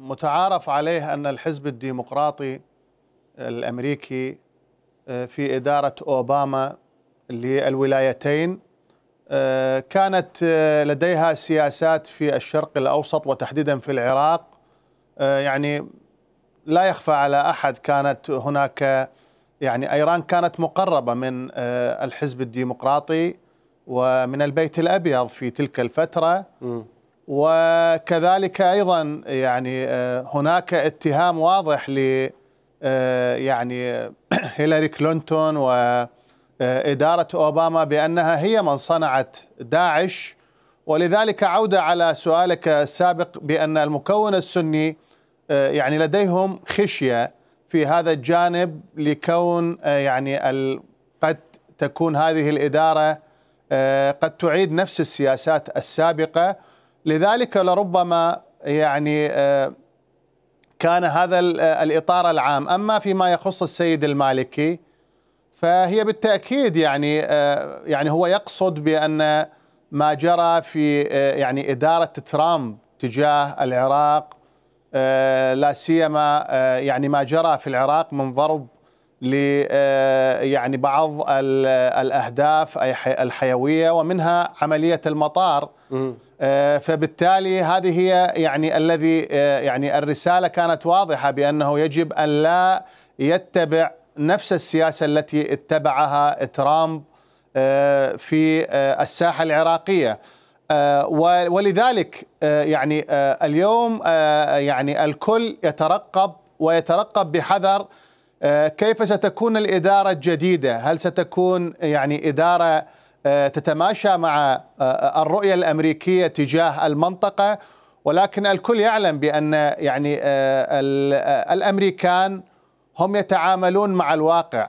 متعارف عليه أن الحزب الديمقراطي الأمريكي آه، في إدارة أوباما للولايتين آه، كانت آه، لديها سياسات في الشرق الأوسط وتحديدا في العراق يعني لا يخفى على أحد كانت هناك يعني ايران كانت مقربه من الحزب الديمقراطي ومن البيت الابيض في تلك الفتره وكذلك ايضا يعني آه، هناك اتهام واضح ل آه، يعني آه، هيلاري كلينتون واداره اوباما بانها هي من صنعت داعش ولذلك عوده على سؤالك السابق بان المكون السني يعني لديهم خشيه في هذا الجانب لكون يعني قد تكون هذه الاداره قد تعيد نفس السياسات السابقه لذلك لربما يعني آه، كان هذا آه، الإطار العام أما فيما يخص السيد المالكي فهي بالتأكيد يعني آه، يعني هو يقصد بأن ما جرى في يعني إدارة ترامب تجاه العراق لا سيما يعني ما جرى في العراق من ضرب ل يعني بعض الأهداف الحيوية ومنها عملية المطار آه، فبالتالي هذه هي يعني الذي آه، يعني الرساله كانت واضحه بانه يجب ان لا يتبع نفس السياسه التي اتبعها ترامب آه، في الساحه العراقيه ولذلك يعني اليوم يعني الكل يترقب ويترقب بحذر كيف ستكون الاداره الجديده؟ هل ستكون يعني اداره آه، تتماشى مع آه، آه، الرؤية الأمريكية تجاه المنطقة ولكن الكل يعلم بأن يعني الأمريكان هم يتعاملون مع الواقع